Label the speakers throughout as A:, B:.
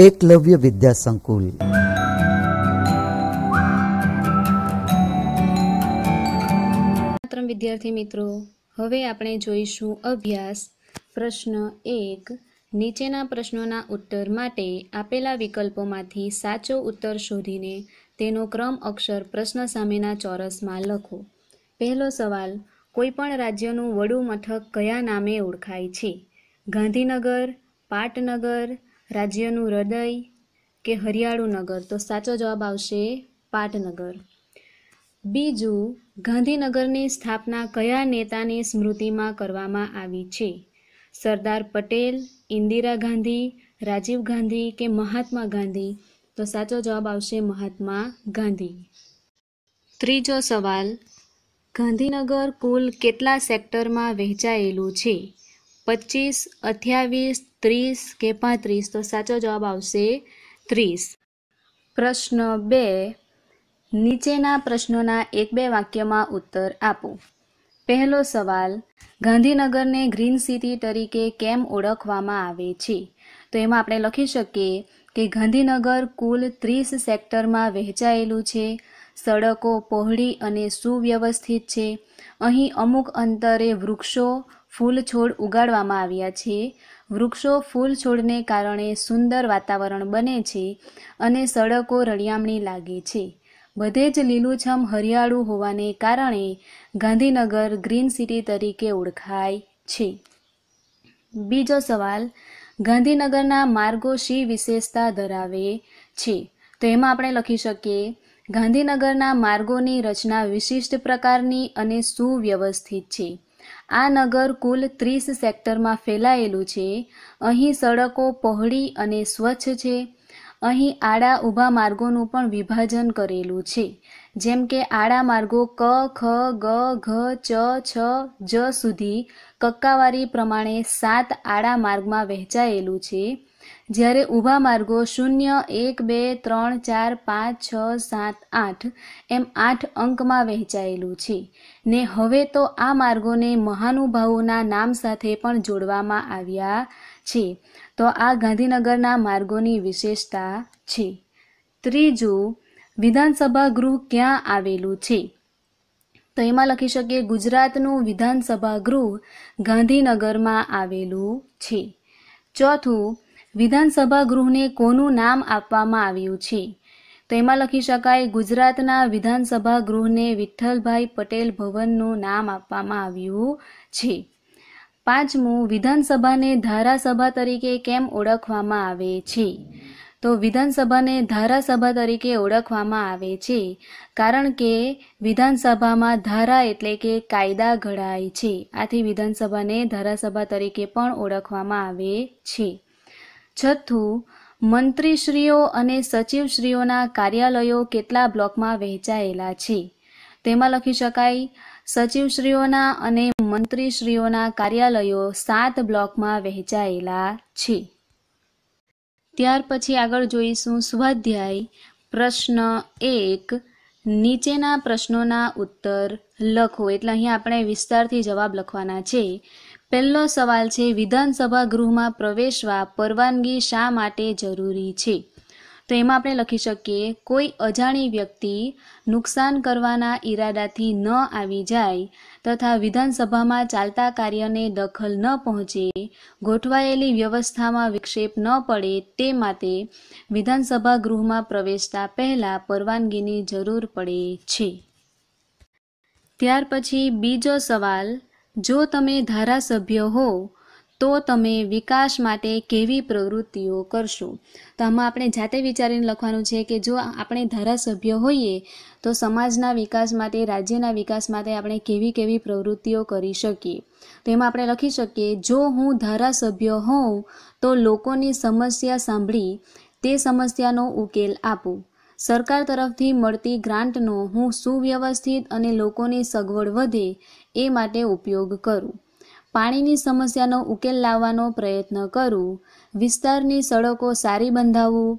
A: એકલવ્ય વિદ્યા સંકુલ વિદ્યાર્થી મિત્રો હવે આપણે જોઈશું અભ્યાસ પ્રશ્ન એક નીચેના પ્રશ્નોના ઉત્તર માટે આપેલા વિકલ્પોમાંથી સાચો ઉત્તર શોધીને તેનો ક્રમ અક્ષર પ્રશ્ન સામેના ચોરસમાં લખો પહેલો સવાલ કોઈપણ રાજ્યનું વડું મથક કયા નામે ઓળખાય છે ગાંધીનગર પાટનગર રાજ્યનું હૃદય કે હરિયાળું નગર તો સાચો જવાબ આવશે પાટનગર બીજું ગાંધીનગરની સ્થાપના કયા નેતાની સ્મૃતિમાં કરવામાં આવી છે સરદાર પટેલ ઇન્દિરા ગાંધી રાજીવ ગાંધી કે મહાત્મા ગાંધી તો સાચો જવાબ આવશે મહાત્મા ગાંધી ત્રીજો સવાલ ગાંધીનગર કુલ કેટલા સેક્ટરમાં વહેંચાયેલું છે પચીસ અઠ્યાવીસ ત્રીસ કે પાંત્રીસ તો સાચો જવાબ આવશે ત્રીસ પ્રશ્ન બે નીચેના પ્રશ્નોના એક બે વાક્યમાં ઉત્તર આપો પહેલો સવાલ ગાંધીનગરને ગ્રીન સિટી તરીકે કેમ ઓળખવામાં આવે છે તો એમાં આપણે લખી શકીએ કે ગાંધીનગર કુલ ત્રીસ સેક્ટરમાં વહેંચાયેલું છે સડકો પહોળી અને સુવ્યવસ્થિત છે અહીં અમુક અંતરે વૃક્ષો ફૂલ છોડ ઉગાડવામાં આવ્યા છે વૃક્ષો ફૂલ છોડને કારણે સુંદર વાતાવરણ બને છે અને સડકો રળિયામણી લાગે છે બધે જ લીલુંછમ હરિયાળું હોવાને કારણે ગાંધીનગર ગ્રીન સિટી તરીકે ઓળખાય છે બીજો સવાલ ગાંધીનગરના માર્ગો શી વિશેષતા ધરાવે છે તો એમાં આપણે લખી શકીએ ગાંધીનગરના માર્ગોની રચના વિશિષ્ટ પ્રકારની અને સુવ્યવસ્થિત છે આ નગર કુલ ત્રીસ સેક્ટરમાં ફેલાયેલું છે અહીં સડકો પહોળી અને સ્વચ્છ છે અહીં આડા ઊભા માર્ગોનું પણ વિભાજન કરેલું છે જેમ કે આડા માર્ગો ક ખ ગ ઘ ચ છ જ સુધી કક્કાવારી પ્રમાણે સાત આડા માર્ગમાં વહેંચાયેલું છે જ્યારે ઊભા માર્ગો શૂન્ય એક બે ત્રણ ચાર પાંચ છ સાત આઠ એમ આઠ અંકમાં વહેંચાયેલું છે ને હવે તો આ માર્ગોને મહાનુભાવોના નામ સાથે પણ જોડવામાં આવ્યા છે તો આ ગાંધીનગરના માર્ગોની વિશેષતા છે ત્રીજું વિધાનસભા ગૃહ ક્યાં આવેલું છે તો એમાં લખી શકીએ ગુજરાતનું વિધાનસભા ગૃહ ગાંધીનગરમાં આવેલું છે ચોથું વિધાનસભા ગૃહને કોનું નામ આપવામાં આવ્યું છે તો એમાં લખી શકાય ગુજરાતના વિધાનસભા ગૃહને વિઠ્ઠલભાઈ પટેલ ભવનનું નામ આપવામાં આવ્યું છે પાંચમું વિધાનસભાને ધારાસભા તરીકે કેમ ઓળખવામાં આવે છે તો વિધાનસભાને ધારાસભા તરીકે ઓળખવામાં આવે છે કારણ કે વિધાનસભામાં ધારા એટલે કે કાયદા ઘડાય છે આથી વિધાનસભાને ધારાસભા તરીકે પણ ઓળખવામાં આવે છે છઠ્ઠું મંત્રીશ્રીઓ અને સચિવશ્રીઓના કાર્યાલયો કેટલા બ્લોકમાં વહેંચાયેલા છે તેમાં લખી શકાય સચિવશ્રીઓના અને મંત્રીશ્રીઓના કાર્યાલયો સાત બ્લોકમાં વહેંચાયેલા છે ત્યાર પછી આગળ જોઈશું સ્વાધ્યાય પ્રશ્ન એક નીચેના પ્રશ્નોના ઉત્તર લખો એટલે અહીં આપણે વિસ્તારથી જવાબ લખવાના છે પહેલો સવાલ છે વિધાનસભા ગૃહમાં પ્રવેશવા પરવાનગી શા માટે જરૂરી છે તો એમાં આપણે લખી શકીએ કોઈ અજાણી વ્યક્તિ નુકસાન કરવાના ઈરાદાથી ન આવી જાય તથા વિધાનસભામાં ચાલતા કાર્યને દખલ ન પહોંચે ગોઠવાયેલી વ્યવસ્થામાં વિક્ષેપ ન પડે તે માટે વિધાનસભા ગૃહમાં પ્રવેશતા પહેલાં પરવાનગીની જરૂર પડે છે ત્યાર પછી બીજો સવાલ જો તમે ધારાસભ્ય હો તો તમે વિકાસ માટે કેવી પ્રવૃત્તિઓ કરશો તો આમાં આપણે જાતે વિચારીને લખવાનું છે કે જો આપણે ધારાસભ્ય હોઈએ તો સમાજના વિકાસ માટે રાજ્યના વિકાસ માટે આપણે કેવી કેવી પ્રવૃત્તિઓ કરી શકીએ તો એમાં આપણે લખી શકીએ જો હું ધારાસભ્ય હોઉં તો લોકોની સમસ્યા સાંભળી તે સમસ્યાનો ઉકેલ આપું સરકાર તરફથી મળતી ગ્રાન્ટનો હું સુવ્યવસ્થિત અને લોકોની સગવડ વધે એ માટે ઉપયોગ કરું પાણીની સમસ્યાનો ઉકેલ લાવવાનો પ્રયત્ન કરું વિસ્તારની સડકો સારી બંધાવું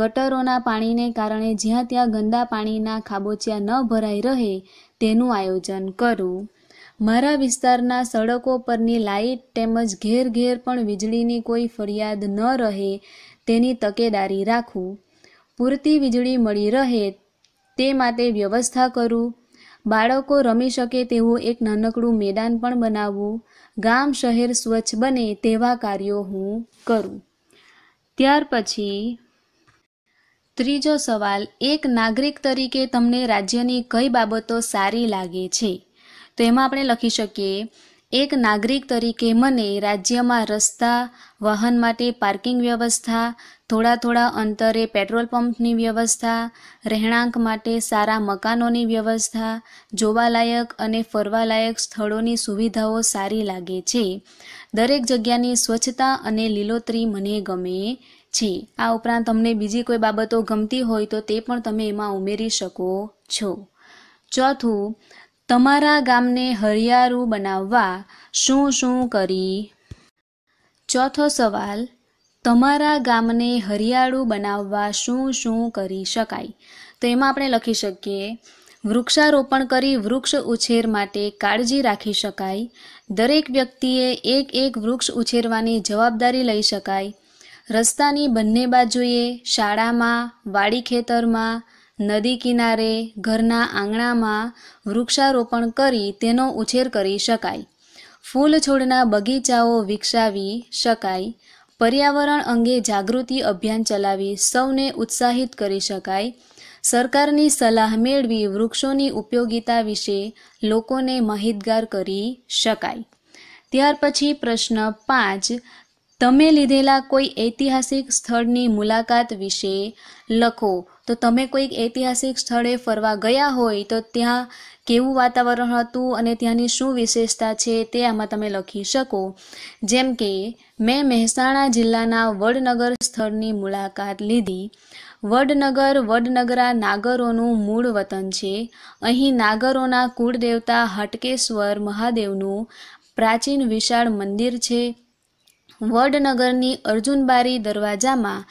A: ગટરોના પાણીને કારણે જ્યાં ત્યાં ગંદા પાણીના ખાબોચિયા ન ભરાઈ રહે તેનું આયોજન કરું મારા વિસ્તારના સડકો પરની લાઇટ તેમજ ઘેર ઘેર પણ વીજળીની કોઈ ફરિયાદ ન રહે તેની તકેદારી રાખું પૂરતી વીજળી મળી રહે તે માટે વ્યવસ્થા કરું બાળકો રમી શકે તેવું એક નાનકડું મેદાન પણ બનાવવું ગામ શહેર સ્વચ્છ બને તેવા કાર્યો હું કરું ત્યાર પછી ત્રીજો સવાલ એક નાગરિક તરીકે તમને રાજ્યની કઈ બાબતો સારી લાગે છે તો એમાં આપણે લખી શકીએ એક નાગરિક તરીકે મને રાજ્યમાં રસ્તા વાહન માટે પાર્કિંગ વ્યવસ્થા થોડા થોડા અંતરે પેટ્રોલ પંપની વ્યવસ્થા રહેણાંક માટે સારા મકાનોની વ્યવસ્થા જોવાલાયક અને ફરવાલાયક સ્થળોની સુવિધાઓ સારી લાગે છે દરેક જગ્યાની સ્વચ્છતા અને લીલોતરી મને ગમે છે આ ઉપરાંત તમને બીજી કોઈ બાબતો ગમતી હોય તો તે પણ તમે એમાં ઉમેરી શકો છો ચોથું તમારા ગામને હરિયાળું બનાવવા શું શું કરી ચોથો સવાલ તમારા ગામને હરિયાળું બનાવવા શું શું કરી શકાય તો એમાં આપણે લખી શકીએ વૃક્ષારોપણ કરી વૃક્ષ ઉછેર માટે કાળજી રાખી શકાય દરેક વ્યક્તિએ એક એક વૃક્ષ ઉછેરવાની જવાબદારી લઈ શકાય રસ્તાની બંને બાજુએ શાળામાં વાડી ખેતરમાં નદી કિનારે ઘરના આંગણામાં વૃક્ષારોપણ કરી તેનો ઉછેર કરી શકાય ફૂલ છોડના બગીચાઓ વિકસાવી શકાય પર્યાવરણ અંગે જાગૃતિ અભિયાન ચલાવી સૌને ઉત્સાહિત કરી શકાય સરકારની સલાહ મેળવી વૃક્ષોની ઉપયોગિતા વિશે લોકોને માહિતગાર કરી શકાય ત્યાર પછી પ્રશ્ન પાંચ તમે લીધેલા કોઈ ઐતિહાસિક સ્થળની મુલાકાત વિશે લખો તો તમે કોઈક ઐતિહાસિક સ્થળે ફરવા ગયા હોય તો ત્યાં કેવું વાતાવરણ હતું અને ત્યાંની શું વિશેષતા છે તે આમાં તમે લખી શકો જેમ કે મેં મહેસાણા જિલ્લાના વડનગર સ્થળની મુલાકાત લીધી વડનગર વડનગરા નાગરોનું મૂળ વતન છે અહીં નાગરોના કુળદેવતા હટકેશ્વર મહાદેવનું પ્રાચીન વિશાળ મંદિર છે વડનગરની અર્જુનબારી દરવાજામાં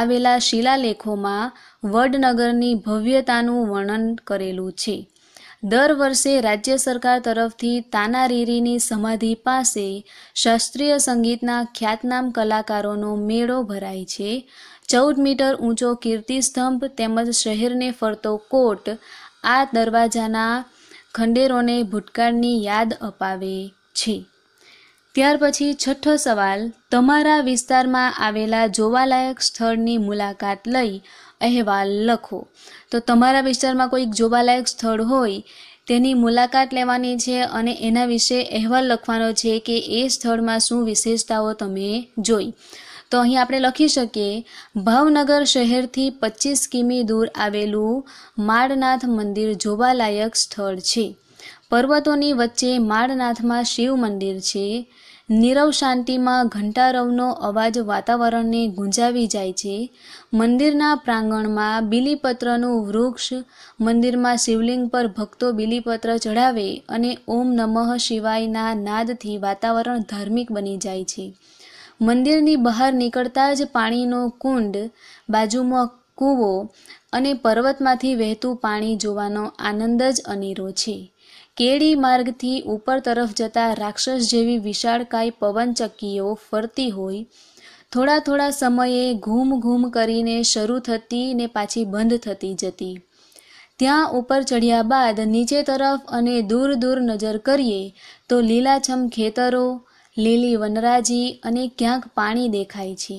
A: આવેલા શિલાલેખોમાં વડનગરની ભવ્યતાનું વર્ણન કરેલું છે દર વર્ષે રાજ્ય સરકાર તરફથી તાનારીરીની સમાધિ પાસે શાસ્ત્રીય સંગીતના ખ્યાતનામ કલાકારોનો મેળો ભરાય છે ચૌદ મીટર ઊંચો કીર્તિસ્તંભ તેમજ શહેરને ફરતો કોટ આ દરવાજાના ખંડેરોને ભૂતકાળની યાદ અપાવે છે ત્યાર પછી છઠ્ઠો સવાલ તમારા વિસ્તારમાં આવેલા જોવાલાયક સ્થળની મુલાકાત લઈ અહેવાલ લખો તો તમારા વિસ્તારમાં કોઈક જોવાલાયક સ્થળ હોય તેની મુલાકાત લેવાની છે અને એના વિશે અહેવાલ લખવાનો છે કે એ સ્થળમાં શું વિશેષતાઓ તમે જોઈ તો અહીં આપણે લખી શકીએ ભાવનગર શહેરથી પચીસ કિમી દૂર આવેલું માળનાથ મંદિર જોવાલાયક સ્થળ છે પર્વતોની વચ્ચે માળનાથમાં શિવ મંદિર છે નીરવ શાંતિમાં ઘંટારવનો અવાજ વાતાવરણને ગુંજાવી જાય છે મંદિરના પ્રાંગણમાં બીલીપત્રનું વૃક્ષ મંદિરમાં શિવલિંગ પર ભક્તો બિલીપત્ર ચઢાવે અને ઓમ નમઃ શિવાયના નાદથી વાતાવરણ ધાર્મિક બની જાય છે મંદિરની બહાર નીકળતા જ પાણીનો કુંડ બાજુમાં કૂવો અને પર્વતમાંથી વહેતું પાણી જોવાનો આનંદ જ અનેરો છે કેડી માર્ગથી ઉપર તરફ જતા રાક્ષસ જેવી વિશાળકાય પવનચક્કીઓ ફરતી હોય થોડા થોડા સમયે ઘૂમ ઘૂમ કરીને શરૂ થતી ને પાછી બંધ થતી જતી ત્યાં ઉપર ચડ્યા બાદ નીચે તરફ અને દૂર દૂર નજર કરીએ તો લીલાછમ ખેતરો લીલી વનરાજી અને ક્યાંક પાણી દેખાય છે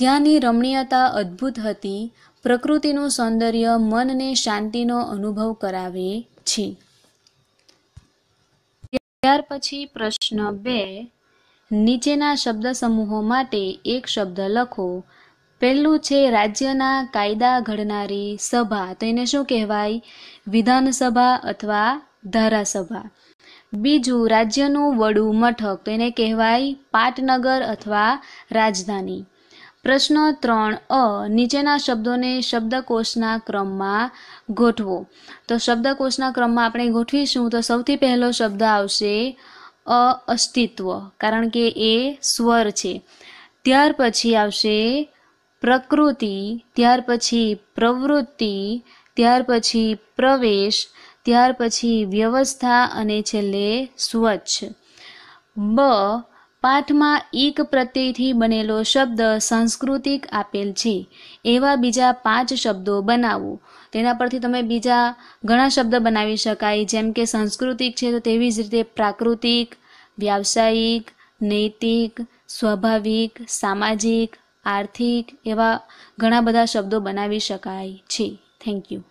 A: ત્યાંની રમણીયતા અદ્ભુત હતી પ્રકૃતિનું સૌંદર્ય મનને શાંતિનો અનુભવ કરાવે છે ત્યાર પછી પ્રશ્ન બે નીચેના શબ્દ સમૂહો માટે એક શબ્દ લખો પહેલું છે રાજ્યના કાયદા ઘડનારી સભા તો એને શું કહેવાય વિધાનસભા અથવા ધારાસભા બીજું રાજ્યનું વડું મથક તો એને કહેવાય પાટનગર અથવા રાજધાની પ્રશ્ન ત્રણ અ નીચેના શબ્દોને શબ્દકોષના ક્રમમાં ગોઠવો તો શબ્દકોષના ક્રમમાં આપણે ગોઠવીશું તો સૌથી પહેલો શબ્દ આવશે અ અસ્તિત્વ કારણ કે એ સ્વર છે ત્યાર પછી આવશે પ્રકૃતિ ત્યાર પછી પ્રવૃત્તિ ત્યાર પછી પ્રવેશ ત્યાર પછી વ્યવસ્થા અને છેલ્લે સ્વચ્છ બ પાઠમાં એક પ્રત્યયથી બનેલો શબ્દ સાંસ્કૃતિક આપેલ છે એવા બીજા પાંચ શબ્દો બનાવો તેના પરથી તમે બીજા ઘણા શબ્દ બનાવી શકાય જેમ કે સાંસ્કૃતિક છે તો તેવી જ રીતે પ્રાકૃતિક વ્યાવસાયિક નૈતિક સ્વાભાવિક સામાજિક આર્થિક એવા ઘણા બધા શબ્દો બનાવી શકાય છે થેન્ક યુ